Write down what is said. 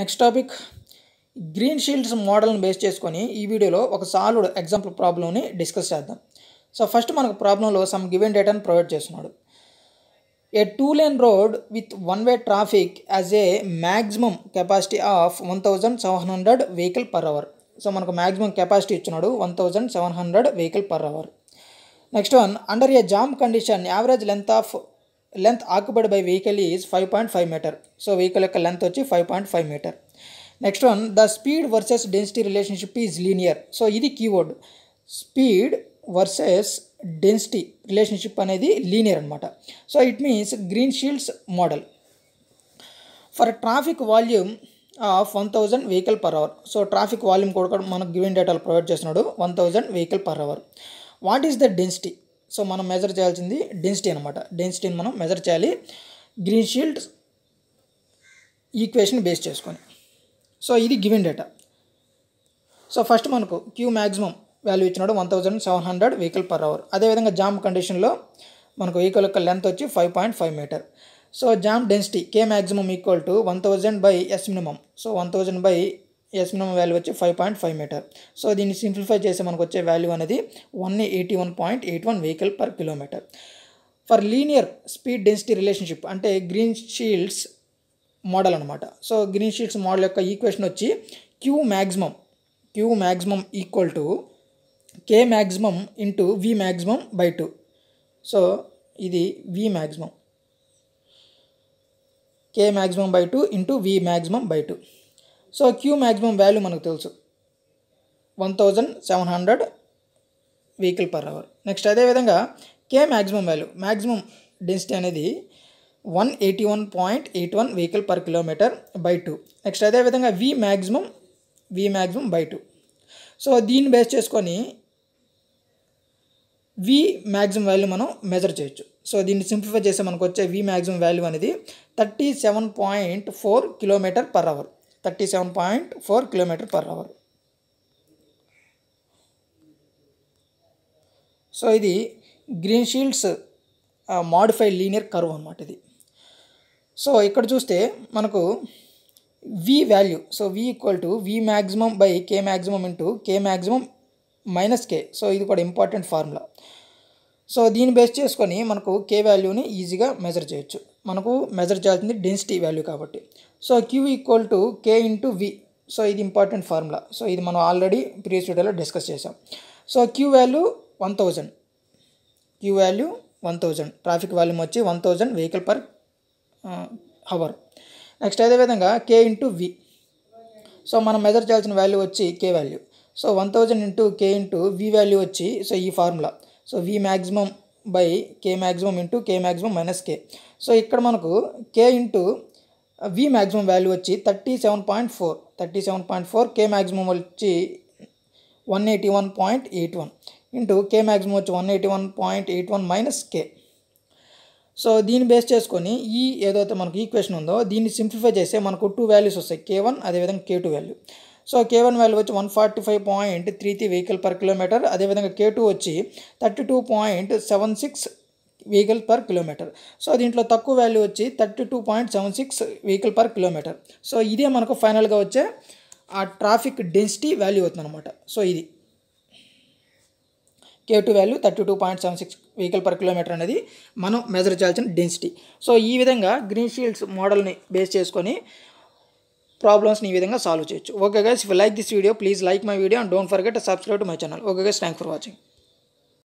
next topic Greenshields మోడల్ని base చేసుకొని ఈ వీడియోలో ఒక సాల్వ్డ్ ఎగ్జాంపుల్ ప్రాబ్లమ్ని డిస్కస్ చేద్దాం సో ఫస్ట్ మనకు ప్రాబ్లంలో సమ్ గివెన్ డేటాను ప్రొవైడ్ చేస్తున్నాడు a two lane road with one way traffic as a maximum capacity of one thousand seven hundred vehicle per hour so మనకు మ్యాక్సిమం కెపాసిటీ ఇచ్చినాడు one thousand seven hundred vehicle per hour next one under a jam condition average length of length occupied by vehicle is five point five metre so vehicle యొక్క length వచ్చి five point five metre next one the speed versus density relationship is linear so ఇది keyword speed versus density relationship అనేది linear అనమాట so it means Greenshields model for traffic volume of one thousand vehicle per hour so traffic volume కూడా మనకు green డేటాలు provide చేస్తున్నాడు one thousand vehicle per hour what is the density so మనం measure చేయాల్సింది density అనమాట డెన్సిటీని మనం measure చేయాలి గ్రీన్ షీల్డ్ ఈక్వేషన్ బేస్ చేసుకొని సో ఇది గివెన్ డేటా సో ఫస్ట్ మనకు క్యూ మ్యాక్సిమం వాల్యూ ఇచ్చినాడు one thousand seven hundred vehicle per hour అదేవిధంగా జామ్ కండిషన్లో మనకు వెహికల్ యొక్క లెంత్ వచ్చి five point five metre so jam density K maximum equal to one thousand by S minimum so one thousand by S minimum value వచ్చి five point five metre so దీన్ని simplify చేసే మనకు వచ్చే value అనేది one eighty one point eight one vehicle per kilometre for linear speed density relationship అంటే Greenshields model అనమాట so Greenshields model యొక్క equation వచ్చి Q maximum Q maximum equal to K maximum into V maximum by two so ఇది V maximum K maximum by two into V maximum by two so Q maximum value మనకు తెలుసు one thousand seven hundred vehicle per hour next అదేవిధంగా కే maximum value maximum density అనేది one eighty one point eight one vehicle per kilometre by two next అదేవిధంగా V maximum V maximum by two so దీన్ని base చేసుకొని V maximum value మనం measure చేయొచ్చు so దీన్ని simplify చేస్తే మనకు వచ్చే వి మ్యాక్సిమం వాల్యూ అనేది thirty seven point four kilometre per hour thirty seven point four kilometre per hour so ఇది Greenshields modified linear curve అనమాట ఇది సో ఇక్కడ చూస్తే మనకు V value so V equal to V maximum by K maximum into K maximum minus K so ఇది కూడా important formula so దీన్ని base చేసుకొని మనకు కే వాల్యూని ఈజీగా మెజర్ చేయొచ్చు మనకు మెజర్ చేయాల్సింది డెన్సిటీ వాల్యూ కాబట్టి so Q equal to K into V so ఇది ఇంపార్టెంట్ ఫార్ములా సో ఇది మనం ఆల్రెడీ ప్రీవియస్ వీడియోలో డిస్కస్ చేసాం so Q value one thousand Q value one thousand traffic volume వచ్చి one thousand vehicle per hour next అదేవిధంగా K into V so మనం measure చేయాల్సిన value వచ్చి K value so one thousand into K into V value వచ్చి so ఈ formula so we maximum by K maximum into K maximum minus K so ఇక్కడ మనకు K into V maximum value వచ్చి thirty seven point four thirty seven point four K maximum వచ్చి one eighty one point eight one into K maximum వచ్చి one eighty one point eight one minus K so దీన్ని base చేసుకొని ఈ ఏదైతే మనకు equation ఉందో దీన్ని సింప్లిఫై చేస్తే మనకు టూ వాల్యూస్ వస్తాయి కే వన్ అదేవిధంగా K two value so K one value వచ్చి one forty five point three three vehicle per kilometre అదేవిధంగా కే టూ వచ్చి thirty two point seven six vehicle per kilometre so దీంట్లో తక్కువ value వచ్చి thirty two point seven six vehicle per kilometre so ఇదే మనకు ఫైనల్గా వచ్చే ఆ ట్రాఫిక్ డెన్సిటీ వాల్యూ అవుతుంది అనమాట సో ఇది K two value thirty two point seven six vehicle per kilometre అనేది మనం మెజర్ చేయాల్సిన డెన్సిటీ సో ఈ విధంగా గ్రీన్ షీల్డ్స్ మోడల్ని బేస్ చేసుకొని ప్రాబ్లమ్స్ని ఈ విధంగా సాల్వ్ చేయొచ్చు okay guys if like this video please like my video and don't forget subscribe to my channel okay guys thank for watching